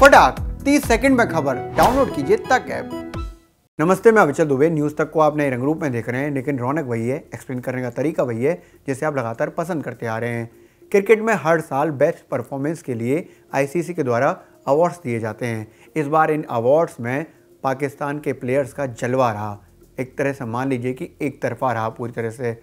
फटाक 30 सेकंड में खबर डाउनलोड कीजिए तक ऐप नमस्ते मैं अविचल दुबे न्यूज़ तक को आप नए रंग रूप में देख रहे हैं लेकिन रौनक वही है एक्सप्लेन करने का तरीका वही है जिसे आप लगातार पसंद करते आ रहे हैं क्रिकेट में हर साल बेस्ट परफॉर्मेंस के लिए आईसीसी के द्वारा अवार्ड्स दिए जाते हैं इस बार इन अवार्ड्स में पाकिस्तान के प्लेयर्स का जलवा रहा एक तरह से मान लीजिए कि एक तरफा रहा पूरी तरह से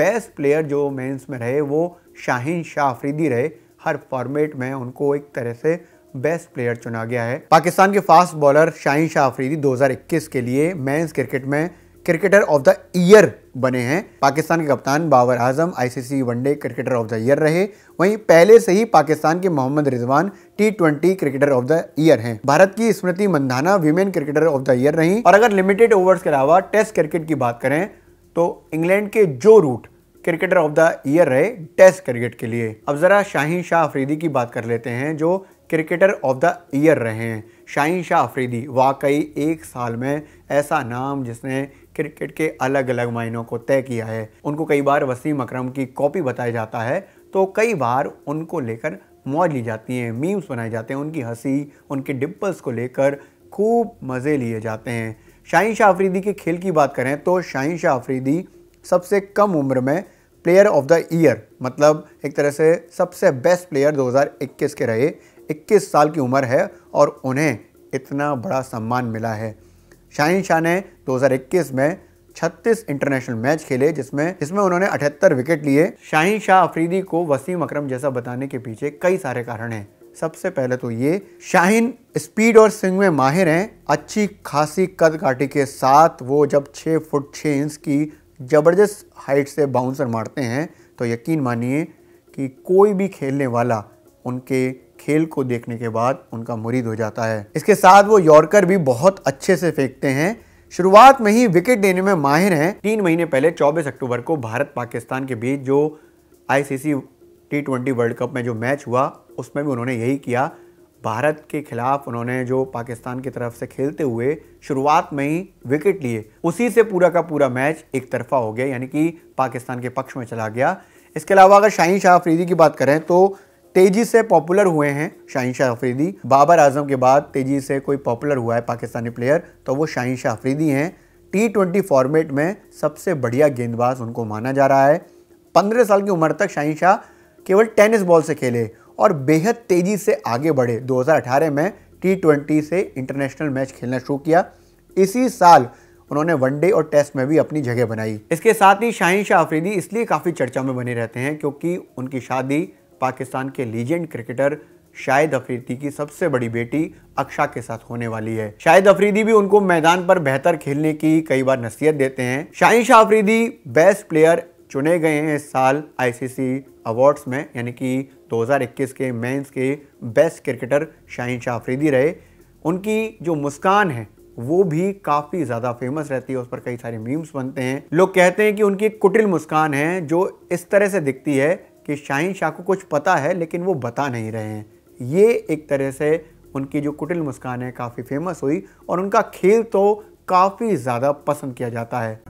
बेस्ट प्लेयर जो मेंस में रहे वो शाहीन शाह अफरीदी रहे हर फॉर्मेट में उनको एक तरह से बेस्ट प्लेयर चुना गया है पाकिस्तान के फास्ट बॉलर शाहिन शाह आफरीदी 2021 के लिए मेंस क्रिकेट में क्रिकेटर ऑफ द ईयर बने हैं पाकिस्तान के कप्तान Babar Azam ICC one day cricketer of the year रहे वहीं पहले से ही पाकिस्तान के Mohammad Rizwan T twenty cricketer of the year हैं भारत की Smriti Mandhana women cricketer of the year रही और अगर लिमिटेड ओवर्स के अलावा टेस्ट क्रिकेट की बात करें तो इंग्लैंड के Joe Root cricketer of the year रहे टेस्ट क्रिकेट के लिए अब ज़रा शाहीन शाह अफरीदी की बात कर लेते हैं जो क्रिकेटर ऑफ द ईयर रहे हैं शाहीन शाह अफरीदी वाकई एक साल में ऐसा नाम जिसने क्रिकेट के अलग अलग मायनों को तय किया है उनको कई बार वसीम अकरम की कॉपी बताया जाता है तो कई बार उनको लेकर मौज ली जाती हैं मीम्स बनाए जाते हैं उनकी हंसी उनके डिम्पल्स को लेकर खूब मज़े लिए जाते हैं शाहीन शाह अफरीदी के खेल की बात करें तो शाहीन शाह अफरीदी सबसे कम उम्र में प्लेयर ऑफ द ईयर मतलब एक तरह से सबसे बेस्ट प्लेयर 2021 के रहे 21 साल की उम्र है और उन्हें इतना बड़ा सम्मान मिला है शाहिन शाह ने 2021 में 36 इंटरनेशनल मैच खेले जिसमें जिसमें उन्होंने अठहत्तर विकेट लिए शाहिन शाह अफरीदी को वसीम अकरम जैसा बताने के पीछे कई सारे कारण हैं सबसे पहले तो ये शाहिन स्पीड और स्विंग में माहिर हैं अच्छी खासी कद काठी के साथ वो जब 6 फुट 6 इंच की ज़बरदस्त हाइट से बाउंसर मारते हैं तो यकीन मानिए कि कोई भी खेलने वाला उनके खेल को देखने के बाद उनका मुरीद हो जाता है इसके साथ वो यॉर्कर भी बहुत अच्छे से फेंकते हैं शुरुआत में ही विकेट देने में माहिर हैं तीन महीने पहले 24 अक्टूबर को भारत पाकिस्तान के बीच जो ICC T twenty world cup में जो मैच हुआ उसमें भी उन्होंने यही किया भारत के खिलाफ उन्होंने जो पाकिस्तान की तरफ से खेलते हुए शुरुआत में ही विकेट लिए उसी से पूरा का पूरा मैच एक तरफा हो गया यानी कि पाकिस्तान के पक्ष में चला गया इसके अलावा अगर शाहीन शाह अफरीदी की बात करें तो तेज़ी से पॉपुलर हुए हैं शाहीन शाह अफरीदी बाबर आजम के बाद तेज़ी से कोई पॉपुलर हुआ है पाकिस्तानी प्लेयर तो वो शाहीन शाह अफरीदी हैं टी ट्वेंटी फॉर्मेट में सबसे बढ़िया गेंदबाज उनको माना जा रहा है पंद्रह साल की उम्र तक शाहीन शाह केवल टेनिस बॉल से खेले और बेहद तेज़ी से आगे बढ़े 2018 में टी से इंटरनेशनल मैच खेलना शुरू किया इसी साल उन्होंने वनडे और टेस्ट में भी अपनी जगह बनाई इसके साथ ही शाहिन शाह आफरीदी इसलिए काफ़ी चर्चा में बने रहते हैं क्योंकि उनकी शादी पाकिस्तान के लीजेंड क्रिकेटर शाहिद अफरीदी की सबसे बड़ी बेटी अक्षा के साथ होने वाली है शाहिद अफरीदी भी उनको मैदान पर बेहतर खेलने की कई बार नसीहत देते हैं शाहिन शाह अफरीदी बेस्ट प्लेयर चुने गए हैं इस साल आईसीसी अवार्ड्स में यानी कि 2021 के मेंस के बेस्ट क्रिकेटर शाहीन शाह अफरीदी रहे उनकी जो मुस्कान है वो भी काफ़ी ज़्यादा फेमस रहती है उस पर कई सारे मीम्स बनते हैं लोग कहते हैं कि उनकी कुटिल मुस्कान है जो इस तरह से दिखती है कि शाहिन शाह को कुछ पता है लेकिन वो बता नहीं रहे हैं ये एक तरह से उनकी जो कुटिल मुस्कान है काफ़ी फेमस हुई और उनका खेल तो काफ़ी ज़्यादा पसंद किया जाता है